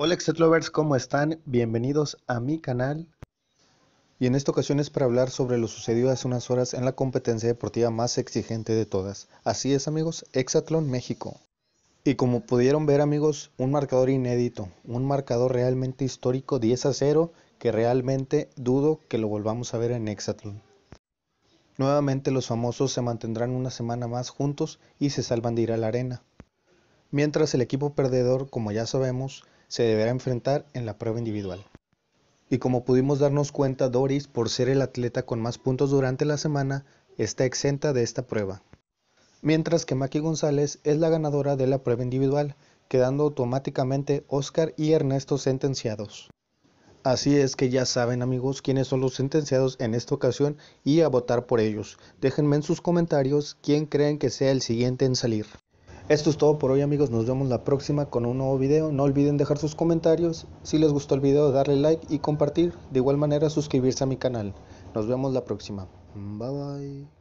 Hola Exetlovers, ¿cómo están? Bienvenidos a mi canal. Y en esta ocasión es para hablar sobre lo sucedido hace unas horas en la competencia deportiva más exigente de todas. Así es amigos, Exatlón México. Y como pudieron ver amigos, un marcador inédito, un marcador realmente histórico 10 a 0 que realmente dudo que lo volvamos a ver en Exatlón. Nuevamente los famosos se mantendrán una semana más juntos y se salvan de ir a la arena. Mientras el equipo perdedor, como ya sabemos, se deberá enfrentar en la prueba individual. Y como pudimos darnos cuenta, Doris, por ser el atleta con más puntos durante la semana, está exenta de esta prueba. Mientras que Maki González es la ganadora de la prueba individual, quedando automáticamente Oscar y Ernesto sentenciados. Así es que ya saben amigos quiénes son los sentenciados en esta ocasión y a votar por ellos. Déjenme en sus comentarios quién creen que sea el siguiente en salir. Esto es todo por hoy amigos, nos vemos la próxima con un nuevo video. No olviden dejar sus comentarios, si les gustó el video darle like y compartir, de igual manera suscribirse a mi canal. Nos vemos la próxima. Bye bye.